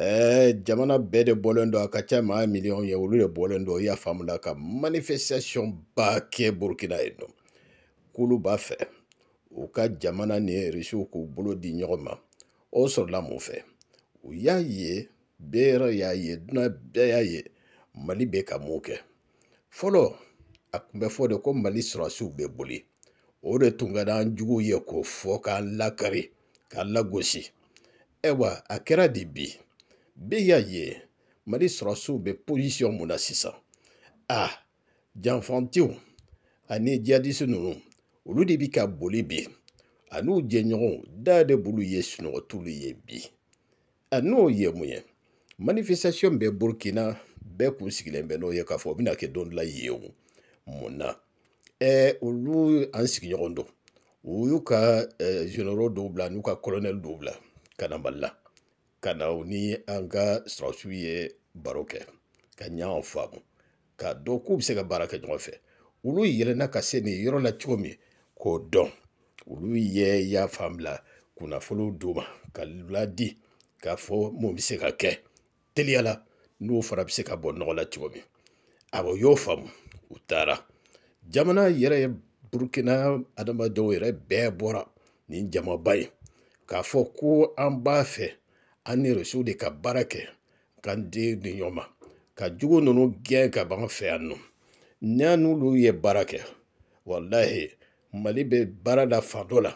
Eh, jamana bɛɛ de bɔlen don a ka ca maa miliyɔn ye olu de bɔlen don i y'a faamu la ka manifestation ba kɛ burukina yen nɔ k'olu b'a fɛ u ka jamana ni erisiw k'u bolo di ɲɔgɔn ma o sɔrɔla mun fɛ u y'a ye bɛɛ y'a ye dunan bɛɛ y'a ye mali bɛ ka mun kɛ fɔlɔ a tun bɛ fɔ de ko mali sɔrɔsiw bɛ boli o de tun ka d'an juguw ye k'o fɔ k'an lakari k'an lagosi ayiwa a kɛra de bi bɛɛ y'a ye mali sɔrɔsiw bɛ posisiyɔn mun na sisan a janfantiw ani jihadisi ninnu olu de bi ka boli bi a n'u jɛɲɔgɔnw da de b'olu ye sunɔgɔ t'olu ye bi a n'o ye mun ye manifestation bɛ burukina bɛɛ kun sigilen bɛ n'o ye k'a fɔ o bɛna kɛ don dɔ la yen o mun na ɛɛ olu an sigiɲɔgɔn don u y'u ka ɛɛ eh, généraux dɔw bila n'u ka colonel dɔw bila ka na mali la ka na u ni an ka sɔrɔsiw ye baro kɛ ka ɲɔgɔn faamu ka dɔn k'u bɛ se ka baara kɛ ɲɔgɔn fɛ olu yɛlɛnna ka se nin yɔrɔ la cogo min k'o dɔn olu ye y'a faamula kunnafoniw d'u ma ka ladi k'a fɔ mun bɛ se ka kɛ teliya la n'o fana bɛ se ka bɔ nɔgɔ la cogo min awɔ y'o faamu u taara jamana yɛrɛ burukina adamadenw yɛrɛ bɛɛ bɔra nin jamaba ye k'a fɔ ko an b'a fɛ an ni Rasuw de ka baara kɛ k'an di di ɲɔgɔn ma ka jugu ninnu gɛn ka ban fɛ yan nɔ n'a n'olu ye baara kɛ walahi mali bɛ baara la fan dɔ la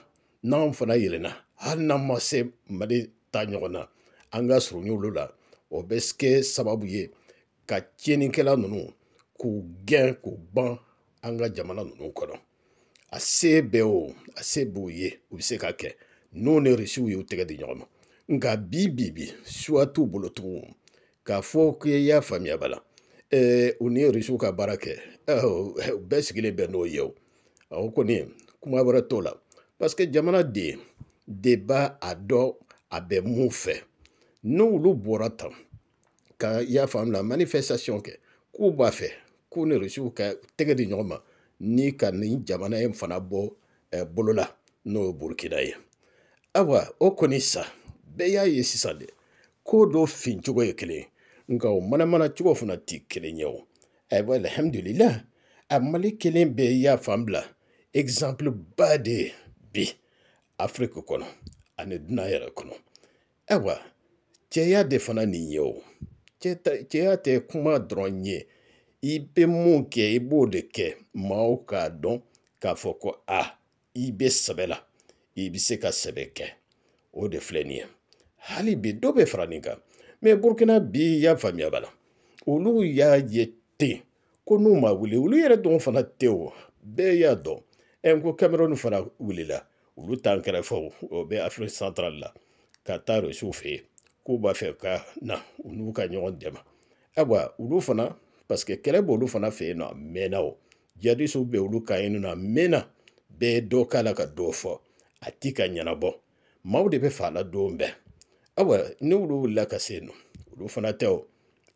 n'an fana yɛlɛnna hali n'an ma se mali ta ɲɔgɔn na an ka surun olu la o bɛ kɛ sababu ye ka tiɲɛnikɛla ninnu k'u gɛn k'u ban an ka jamana ninnu kɔnɔ a se bɛ o a se b'u ye u bɛ se ka kɛ n'u ni rusiw y'u tɛgɛ di ɲɔgɔn ma Nka bi bi bi suwa t'u bolo tugun k'a fɔ k'i y'a faamuya bala e, u ni rusiw ka baara kɛ u bɛɛ sigilen bɛ n'o ye e, o e, o kɔni kuma wɛrɛ t'o la parce que jamana de de b'a a dɔn a bɛ mun fɛ n'olu bɔra tan ka i y'a faamu la manifestation kɛ k'u b'a fɛ k'u ni rusiw ka tɛgɛ di ɲɔgɔn ma ni ka nin jamana in fana bɔ bolo la n'o ye burukina ye ayiwa o kɔni sa bɛɛ y'a ye sisan de ko dɔ fin cogo ye kelen nka o manamana cogo fana ti kelen ye o ayiwa alihamudulila a mali kelen bɛɛ y'a fan bila exemple ba de bi afiriki kɔnɔ ani dunan yɛrɛ kɔnɔ ayiwa cɛya de fana nin ye o cɛya tɛ kuma dɔrɔn ye i bɛ mun kɛ i b'o de kɛ maaw k'a dɔn k'a fɔ ko a i bɛ sɛbɛ la i bɛ se ka sɛbɛ kɛ o de filɛ nin ye hali bi dɔ bɛ fara nin kan mɛ burukina bi y'a faamuya bala olu y'a ye ten ko n'u ma wuli olu yɛrɛ dɔn fana tɛ o bɛɛ y'a dɔn ɛ ko kameruni fana wulila olu t'an kɛrɛfɛ o bɛ afiriki santarali la ka taa rusiw fɛ yen k'u b'a fɛ ka na u n'u ka ɲɔgɔn dɛmɛ ayiwa olu fana paseke kɛlɛ b'olu fana fɛ yen nɔ a mɛnna o jadisiw bɛ olu kan yen nɔ a mɛnna bɛɛ dɔ k'a la ka dɔ fɔ a ti ka ɲɛnabɔ maaw de bɛ fa la don bɛɛ awa ni olu wulila ka se yen nɔ olu fana tɛ o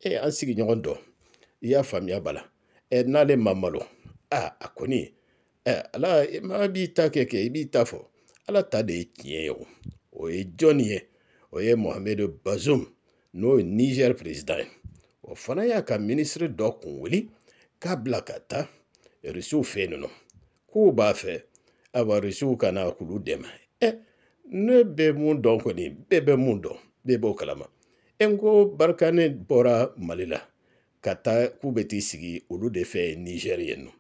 e an sigiɲɔgɔn dɔ i y'a faamuya bala ɛ n'ale ma malo a a kɔni ɛ ala maa b'i ta kɛ kɛ i b'i ta fɔ ala ta de ye tiɲɛ ye o o ye jɔnni ye o ye mohamedu bazoum n'o ye nizɛri peresidan ye o fana y'a ka minisiri dɔ kun wuli k'a bila ka taa rusiw fɛ yen nɔ k'u b'a fɛ awa rusiw ka na k'olu dɛmɛ ɛ ne bɛ mun dɔn kɔni bɛɛ bɛ mun dɔn bɛɛ b'o kalama n ko barikane bɔra mali la ka taa k'u bɛ t'i sigi olu de fɛ nizɛri yen nɔ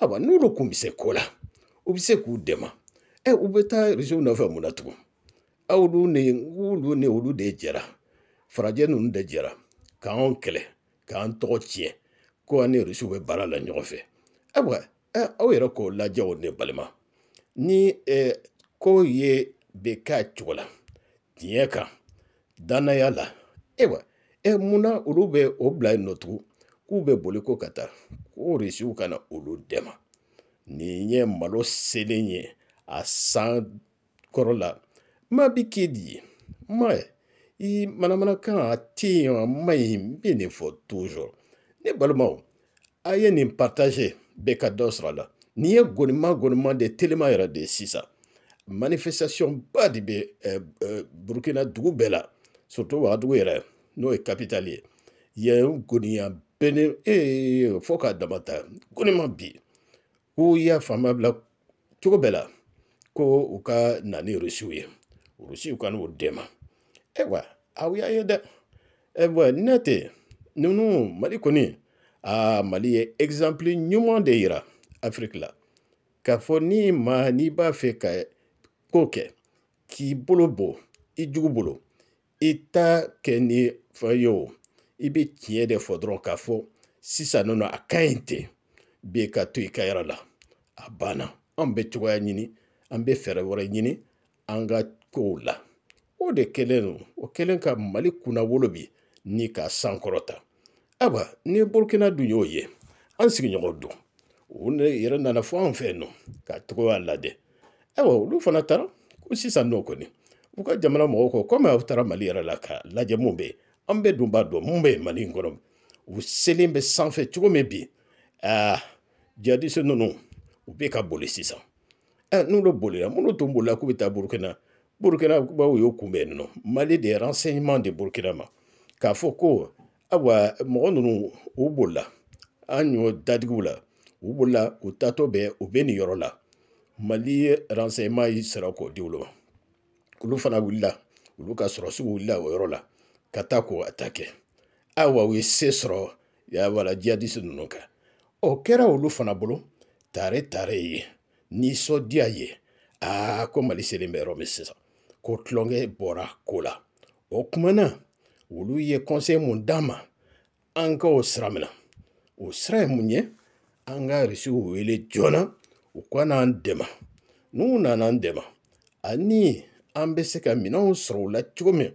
awa n'olu kun bɛ se ko la u bɛ se k'u dɛmɛ ɛ u bɛ taa irisiw nɔfɛ mun na tugun olu ni wulu ni olu de jɛra farajɛ ninnu de jɛra k'an kɛlɛ k'an tɔgɔ tiɲɛ ko an ni irisiw bɛ baara la ɲɔgɔn fɛ ayiwa aw yɛrɛ k'o lajɛ o ne balima ni ɛ ko ye bɛ k'a cogo la tiɲɛ kan dannaya la ayiwa e munna olu bɛ o bila yen nɔ tugun k'u bɛ boli ko ka taa ko risiw ka na olu dɛma nin ye malo selen ye a san kɔrɔ la ma bi k'e di ye ma i manamanakan a tɛ yen a ma ɲi n bɛ nin fɔ tozɔrɔ ne balimaw a ye nin partage bɛɛ ka dɔ sɔrɔ a la nin ye gɔnima gɔnima de telima yɛrɛ de sisan manifestation ba de bɛ eh, eh, burukina dugu bɛɛ la surtout wagadugu yɛrɛ n'o ye kapitali ye yen goniya bɛnnen ee fo k'a dama ta goni ma bi ko i y'a faama bila cogo bɛɛ la ko u ka na ni rusiw ye rusiw ka n'u dɛma ayiwa eh, aw y'a ye dɛ ayiwa eh, ne tɛ ninnu mali kɔni aa mali ye exemple ɲuman de yira afiriki la k'a fɔ ni ma n'i b'a fɛ ka k'o kɛ k'i bolo bɔ i jugu bolo i t'a kɛ ni fɛn ye o i bɛ tiɲɛ de fɔ dɔrɔn k'a fɔ sisan nɔ a ka ɲi ten bi ka to i ka yɔrɔ la a banna an bɛ cogoya ɲini an bɛ fɛɛrɛ wɛrɛ ɲini an ka kow la o de kɛlen don o kɛlen ka mali kunnawolo bi ni k'a sankɔrɔta ayiwa ni burukina dun y'o ye an sigiɲɔgɔn don u yɛrɛ nana fɔ anw fɛ yen nɔ ka la lajɛ ayiwa olu fana taara ko sisan nɔ kɔni u ka jamana mɔgɔw kɔ komi aw taara mali yɛrɛ la ka lajɛ mun bɛ yen an bɛɛ dun b'a dɔn mun bɛ yen mali in kɔnɔ u selen bɛ sanfɛ cogo min bi aa jihadiste ninnu u bɛ ka boli sisan ɛ n'olu bolila minnu tun bolila k'u bɛ taa burukina burukina baw y'o kunbɛn yen nɔ mali de renseignement de burukina ma k'a fɔ ko ayiwa mɔgɔ ninnu u bolila an y'o dadigiw la u bolila u taatɔ bɛ u bɛ nin yɔrɔ la. mali ye renseignement y'i sara k'o di olu ma olu fana wulila olu ka sɔrɔsi wulila o yɔrɔ la ka taa k'o atake awa u ye se sɔrɔ yawala jihadisi ninnu kan o kɛra olu fana bolo tare tare ye nisɔndiya ye aa ko mali selen bɛ yɔrɔ min sisan ko tulonkɛ bɔra ko la o kumana olu ye conseil mun d'an ma an ka o sira min na o sira ye mun ye an ka risiw wele joona u ka n'an dɛmɛ n'u nana an dɛmɛ ani an bɛ se ka minɛnw sɔrɔ u la cogo min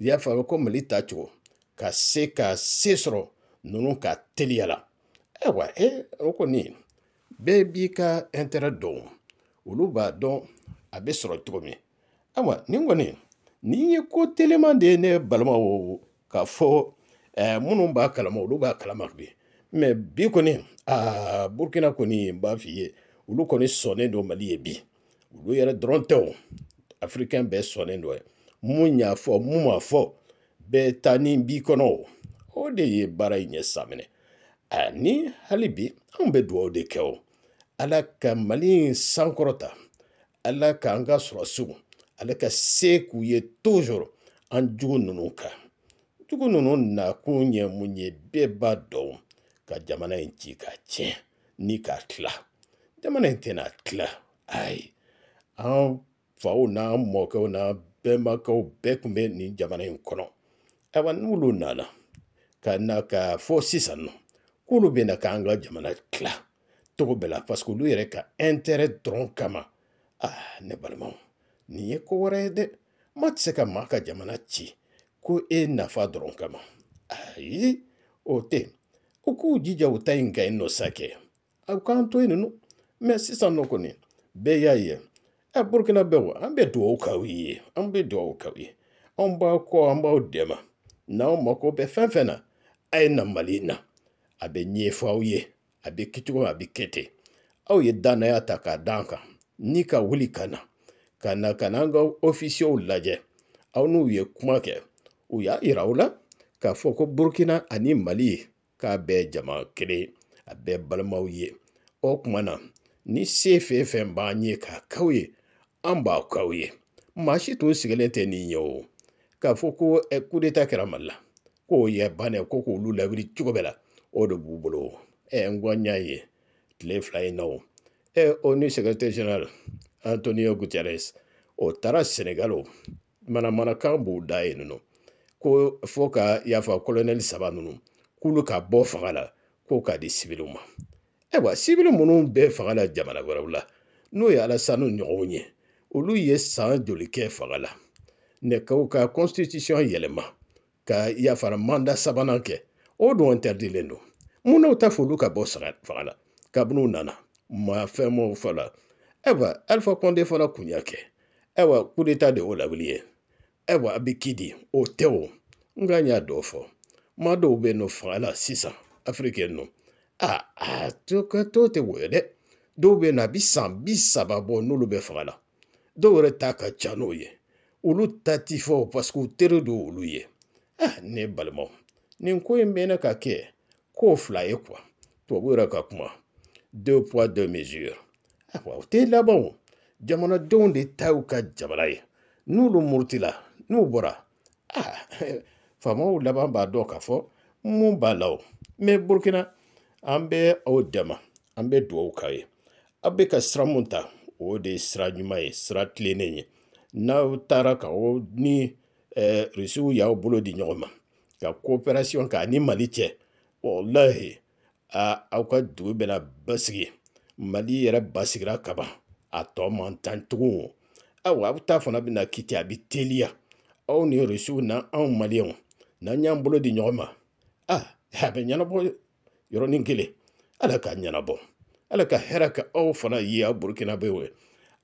i y'a faamu ko mali ta cogo ka se ka se sɔrɔ ninnu ka teliya la ayiwa e o kɔni bɛɛ b'i ka intérêt dɔn olu b'a dɔn a bɛ sɔrɔ cogo min ayiwa nin kɔni nin ye ko teleman de ye ne balimaw k'a fɔ ɛɛ minnu b'a kalama olu b'a kalama bi mɛ bi kɔni aa burukina kɔni n b'a f'i ye olu kɔni sɔnnen don mali e. ye bi olu yɛrɛ dɔrɔn tɛ o afirikɛn bɛɛ sɔnnen don ye mun y'a fɔ mun m'a fɔ bɛɛ ta ni b'i kɔnɔ o o de ye baara in ɲɛ saminɛ ani hali bi anw bɛ dugawu de kɛ o ala ka mali in sankɔrɔta ala k'an ka sɔrɔsiw ale ka se k'u ye tozoro an jugu ninnu kan jugu ninnu nakun ye mun ye bɛɛ b'a dɔn ka jamana in ci k'a tiɲɛ ni k'a tila jamana in tɛna tila ayi an faw n'an mɔkɛw n'an bɛnbakɛw bɛɛ tun bɛ nin jamana in kɔnɔ ayiwa n'olu nana ka na ka fɔ sisan nɔ k'olu bɛna k'an ka jamana tila cogo bɛɛ la parce que olu yɛrɛ ka intérêt dɔrɔn kama ah ne balimaw nin ye ko wɛrɛ ye dɛ maa tɛ se ka maa e ka jamana ci ko e nafa dɔrɔn kama ayi o tɛ u k'u jija u ta in ka yen nɔ sa kɛ a k'an to yen nɔ mɛ sisan nɔ kɔni bɛɛ y'a ye ɛ burukina bɛɛ an bɛ dugawu k'aw ye an bɛ dugawu k'aw ye anw b'aw kɔ an b'aw dɛmɛ n'aw mako bɛ fɛn fɛn na a ye na mali in na a bɛ ɲɛfɔ aw ye a bɛ kɛ cogo min a bɛ kɛ ten aw ye dannaya ta k'a d'an kan ni ka wuli ka na ka na ka na an ka ofisiyɛw lajɛ aw n'u ye kuma kɛ u y'a yira aw la k'a fɔ ko burukina ani mali k'a bɛɛ jama kelen a bɛɛ balimaw ye o tuma na ni se fɛn b'an ye ka kaw ye an b'a kaw ye maa si tun sigilen tɛ nin ye o k'a fɔ ko e kudeta kɛra mali la k'o ye banɛ ko k'olu lawuli cogo bɛɛ la o de b'u bolo e n ko an y'a ye tile fila in na e o o ni secretary general antonio guterres o taara senegal o manamanakan b'u da yen nɔ ko fo ka yafa kolonɛli saba ninnu k'olu ka bɔ fanga la k'o ka di sibiliw ma ayiwa sibiri minnu bɛɛ faga la jamana wɛrɛw la n'o ye alasanu ɲɔgɔnw ye olu ye san joli kɛ faga la nɛgɛw ka constitution yɛlɛma ka yafara manda sabanan kɛ o don interdilen don mun n'u ta f'olu ka bɔ faga la kabini u nana ma fɛn m'o fɔ la ayiwa alifa kɔnde fana kun y'a kɛ ayiwa kudeta de y'o lawuli ye ayiwa a bɛ kidi o tɛ o nka n y'a dɔ fɔ maa dɔw bɛ yen nɔ faga la sisan afiriki yen nɔ. a ah, a ah, to ka to tɛ woyɔ dɛ dɔw bɛ na a bi san bi saba bɔ n'olu bɛ faga la dɔw yɛrɛ ta ka ca n'o ye olu ta ti fɔ paseke u tere don olu ye ah ne balimaw nin ko in mɛnna ka kɛ ko fila ye kuwa tubabu yɛrɛ ka kuma deux poids deux mesures ayiwa ah, o tɛ laban o jamanadenw de ta y'u ka jamana ye n'olu murutila n'u bɔra ah faamaw laban b'a dɔn k'a fɔ mun b'a la o mɛ burukina an bɛ aw dɛmɛ an bɛ dugawu k'a ye aw bɛ ka sira mun ta o de ye sira ɲuman ye sira tilennen ye n'aw taara ka o ni eh, rusiw y'aw bolo di ɲɔgɔn ma ka coopération k'a ni mali cɛ walahi aw ka dugu bɛna basigi mali yɛrɛ basigira kaban a tɔ man tan tugun o aw aw ta fana bɛna kiti a bɛ teliya aw ni rusiw na anw maliyɛnw n'an y'an bolo di ɲɔgɔn ma a a bɛ ɲɛnabɔ yɔrɔnin kelen ala k'a ɲɛnabɔ ala ka hɛrɛ ka aw fana ye a burukina bɛ wɛ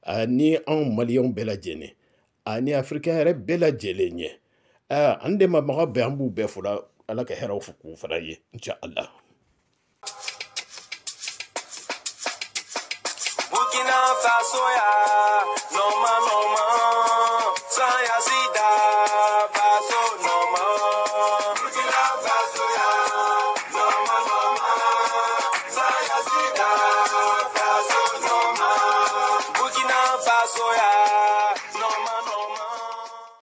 ani anw maliyɛnw bɛɛ lajɛlen ani afirika yɛrɛ bɛɛ lajɛlen ɲɛ an dɛmɛbaga bɛɛ an b'u bɛɛ fola ala ka hɛrɛw k'u fana ye insha allah Burkina Faso ya, no mama.